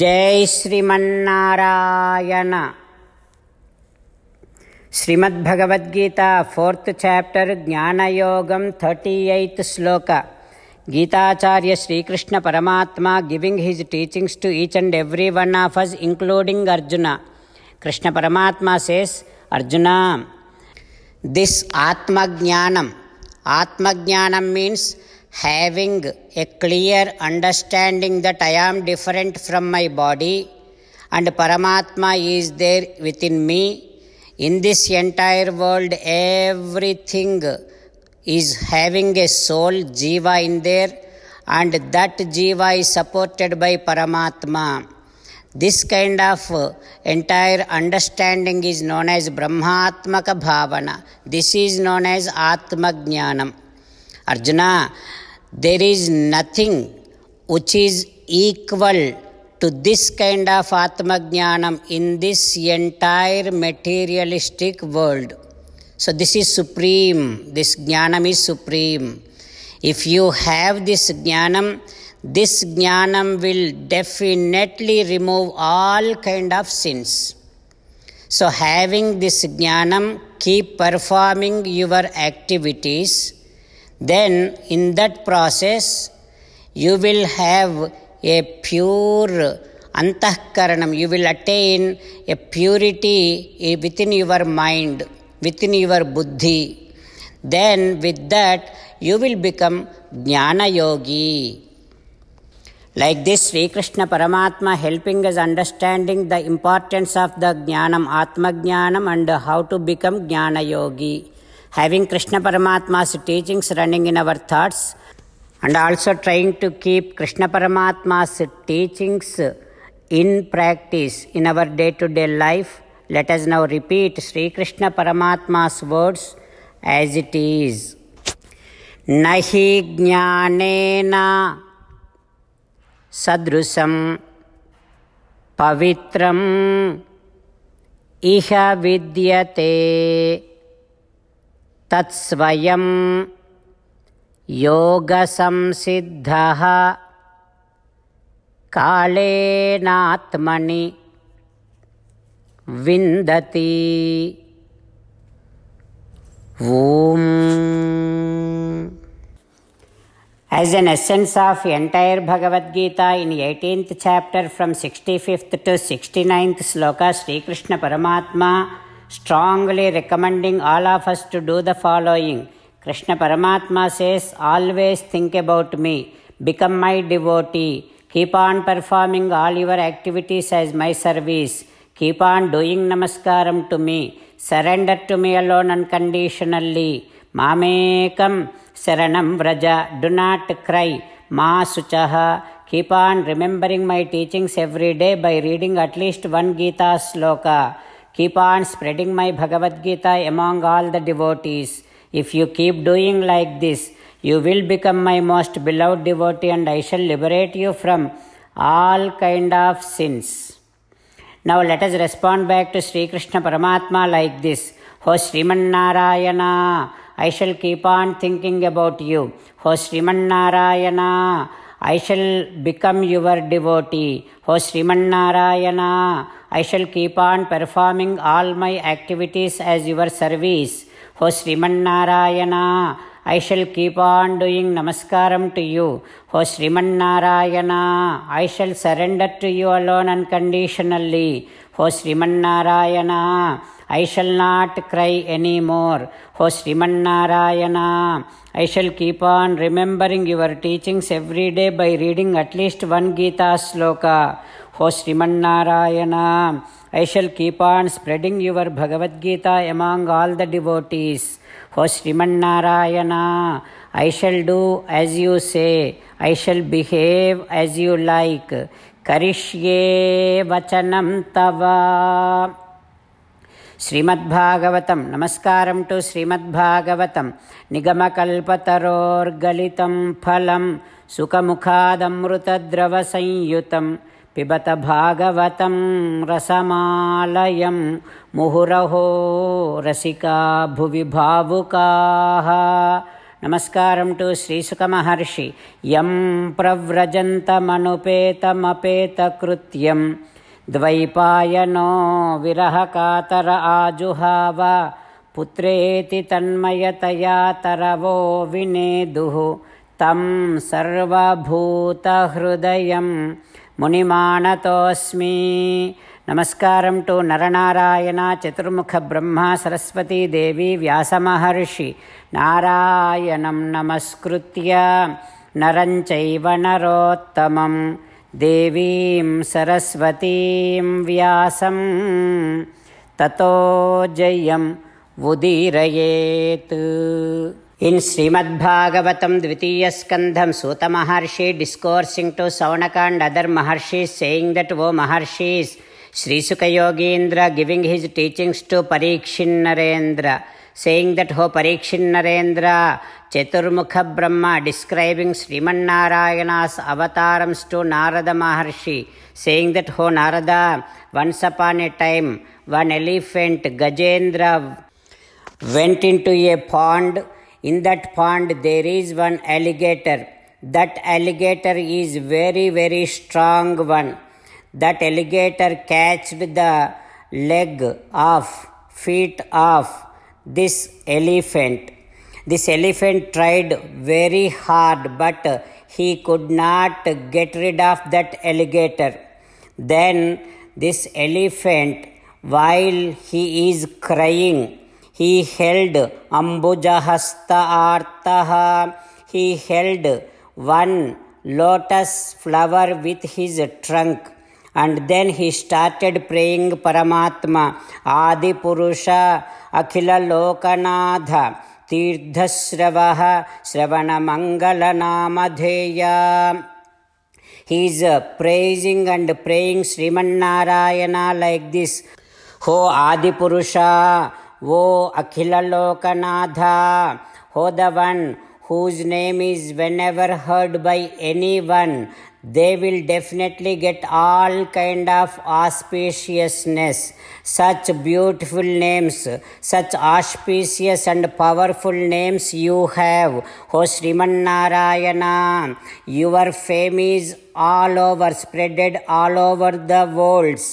జై Srimannarayana Srimad Bhagavad Gita fourth chapter జ్ఞానయోగం thirty eighth shloka Gitacharya Srikrishna Paramatma giving his teachings to each and every one of us including Arjuna Krishna Paramatma says Arjuna this ఆత్మజ్ఞానం ఆత్మజ్ఞానం means having a clear understanding that I am different from my body and Paramatma is there within me, in this entire world, everything is having a soul, Jiva, in there, and that Jiva is supported by Paramatma. This kind of entire understanding is known as Brahmatmaka Bhavana. This is known as Atma Jnanam. Arjuna, there is nothing which is equal to this kind of Atmajnanam in this entire materialistic world. So, this is supreme. This Jnanam is supreme. If you have this Jnanam, this Jnanam will definitely remove all kind of sins. So, having this Jnanam, keep performing your activities then in that process you will have a pure antahkaranam, you will attain a purity within your mind, within your buddhi. Then with that you will become jnana yogi. Like this, Sri Krishna Paramatma helping us understanding the importance of the Jnanam, Atma Jnanam and how to become Jnana Yogi having Krishna Paramatma's teachings running in our thoughts and also trying to keep Krishna Paramatma's teachings in practice in our day to day life, let us now repeat Sri Krishna Paramatma's words as it is. नहि ज्ञानेन sadrusam pavitram iha vidyate. तत्स्वयं योगसंसिद्धः कालेनात्मनि विन्दति Om. As an essence of entire Bhagavad Gita in 18th chapter from 65th to 69th sloka, Sri Krishna Paramatma strongly recommending all of us to do the following. Krishna Paramatma says, Always think about me, become my devotee, keep on performing all your activities as my service, keep on doing namaskaram to me, surrender to me alone unconditionally. Mamekam saranam vraja, do not cry. Ma suchaha, keep on remembering my teachings every day by reading at least one Gita sloka keep on spreading my Bhagavad Gita among all the devotees. If you keep doing like this, you will become my most beloved devotee and I shall liberate you from all kind of sins. Now let us respond back to Sri Krishna Paramatma like this. Ho Srimannarayana, I shall keep on thinking about you. Ho Srimannarayana, I shall become your devotee. O Srimannarayana, I shall keep on performing all my activities as your service. O Srimannarayana, I shall keep on doing namaskaram to you. O Srimannarayana, I shall surrender to you alone unconditionally. O Srimannarayana, I shall not cry any more. O Na. I shall keep on remembering your teachings every day by reading at least one Gita sloka. O Na. I shall keep on spreading your Bhagavad Gita among all the devotees. O Na. I shall do as you say. I shall behave as you like. Karishye vachanam तव श्रीमद्भागवतं नमस्कारं to श्रीमद्भागवतं निगमकल्पतरोर्गलितं फलं सुखमुखादमृतद्रवसंयुतं पिबत भागवतं रसमालयं मुहुरहो रसिका भुवि भावुकाः नमस्कारं to श्रीसुखमहर्षि यं प्रव्रजन्तमनुपेतमपेतकृत्यम् द्वैपायनो विरहकातर आजुहाव पुत्रेति तन्मयतया तरवो विनेदुः तं सर्वभूतहृदयं मुनिमानतोऽस्मि नमस्कारं to Narnarayan चतुर्मुखब्रह्मसरस्वतीदेवी व्यासमहर्षि नारायणं नमस्कृत्य चैव नरोत्तमम् देवीं सरस्वतीं व्यासं ततो जयम् उदीरयेत् In Srimad Bhagavatam Dvitiya Skandham Suta Maharshi discoursing to Saunaka and other Maharshis saying that O Maharshis, Sri Sukayogendra giving his teachings to Parikshin Narendra. saying that, Ho Parikshin Narendra, Chaturmukha Brahma describing Sriman Narayana's avatars to Narada Maharshi, saying that, Ho Narada, once upon a time, one elephant, Gajendra, went into a pond. In that pond, there is one alligator. That alligator is very, very strong one. That alligator catched the leg off, feet off this elephant. This elephant tried very hard, but he could not get rid of that alligator. Then, this elephant, while he is crying, he held Ambujahasta Artaha, he held one lotus flower with his trunk and then he started praying Paramatma, Adi Purusha, Akhila Lokanadha, Tirthasravaha, Sravana Mangala He is uh, praising and praying Sriman Narayana like this. Ho Adi Purusha, O Akhila Lokanadha, Ho the one whose name is whenever heard by anyone they will definitely get all kind of auspiciousness such beautiful names such auspicious and powerful names you have ho oh, sriman your fame is all over spreaded all over the worlds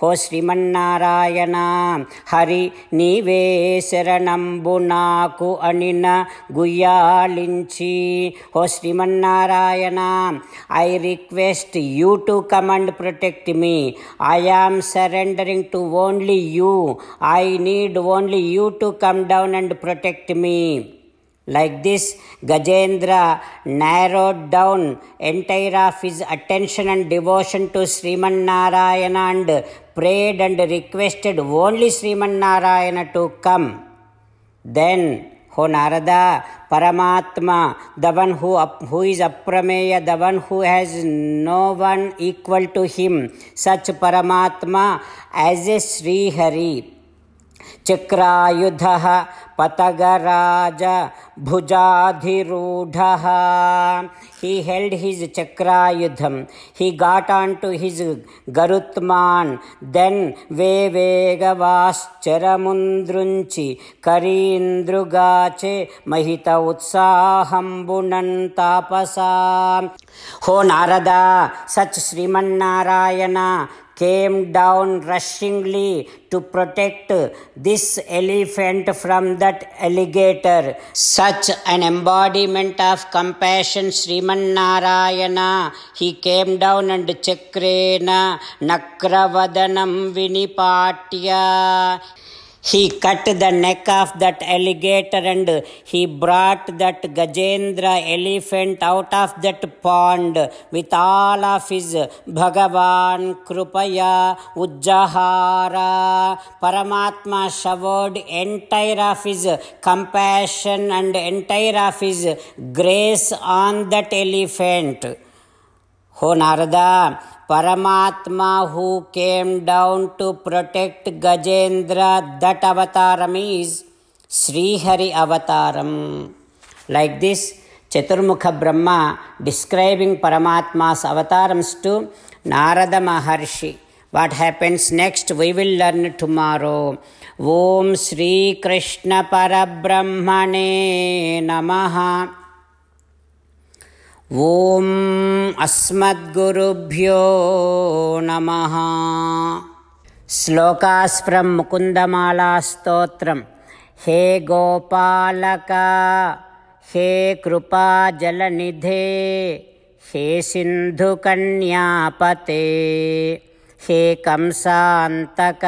ho oh, sriman narayana hari నీవే శరణంబు నాకు anina గుయ్యాలించి హో Srimannarayana I request you to come and protect me. I am surrendering to only you. I need only you to come down and protect me. Like this, Gajendra narrowed down entire of his attention and devotion to Sriman Narayana and prayed and requested only Sriman Narayana to come. Then O Narada Paramatma the one who who is अप्रमेय the one who has no one equal to him such Paramatma as a Shri Hari चक्रायुधः पतगराज भुजाधिरूढः he held हिज् चक्रायुधं हि गाट् आन् to हिज् गरुत्मान् then वे वेगवाश्चरमुन्द्रुञ्चि करीन्द्रुगाचे महित उत्साहं बुनन्तापसा हो Narada सच् Sriman Narayana came down rushingly to protect this elephant from that alligator. Such an embodiment of compassion, Sriman Narayana. He came down and Chakrena Nakravadanam Vinipatya. He cut the neck of that alligator and he brought that Gajendra elephant out of that pond with all of his Bhagavan Krupaya Ujjahara. Paramatma showered entire of his compassion and entire of his grace on that elephant. Ho Narada, Paramatma who came down to protect Gajendra, that avataram is Srihari avataram. Like this, Chaturmukha Brahma describing Paramatma's avatars to Narada Maharshi. What happens next, we will learn tomorrow. Om Sri Krishna Parabrahmane Namaha. ॐ अस्मद्गुरुभ्यो नमः श्लोकास्परं मुकुन्दमालास्तोत्रं हे गोपालक हे कृपाजलनिधे हे सिन्धुकन्यापते हे कंसान्तक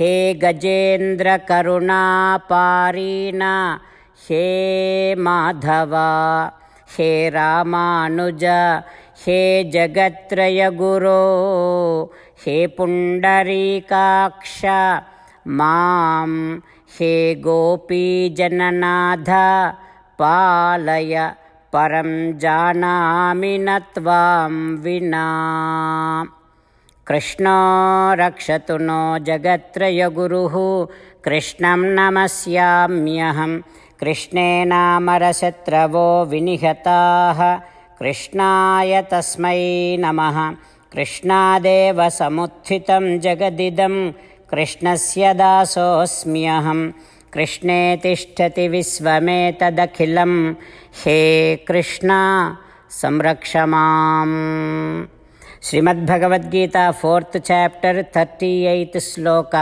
हे गजेन्द्रकरुणापारीणा हे माधव हे रामानुज हे गुरो, हे पुण्डरीकाक्ष मां हे गोपीजननाथ पालय परं जानामि न त्वां विना कृष्णो रक्षतु नो जगत्रयगुरुः कृष्णं नमस्याम्यहम् कृष्णेनामरशत्रवो विनिहताः कृष्णाय तस्मै नमः कृष्णादेव समुत्थितं जगदिदं कृष्णस्य दासोऽस्म्यहं कृष्णे तिष्ठति विश्वमेतदखिलं हे कृष्ण संरक्ष माम् Shrimad Bhagavad Gita fourth chapter thirty eight shloka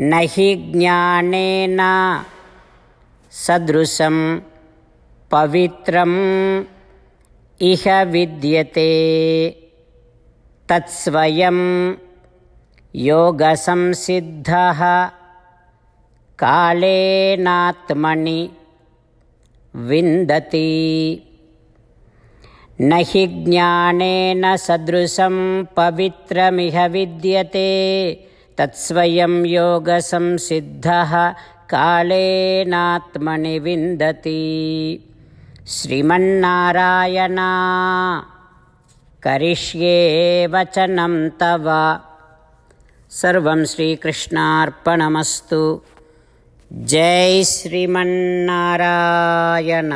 न हि ज्ञानेन सदृशं पवित्रम् इह विद्यते तत्स्वयं योगसंसिद्धः कालेनात्मनि विन्दति न हि ज्ञानेन सदृशं पवित्रमिह विद्यते तत्स्वयं योगसंसिद्धः कालेनात्मनि विन्दति करिष्ये करिष्येवचनं तव सर्वं श्रीकृष्णार्पणमस्तु जै श्रीमन्नारायण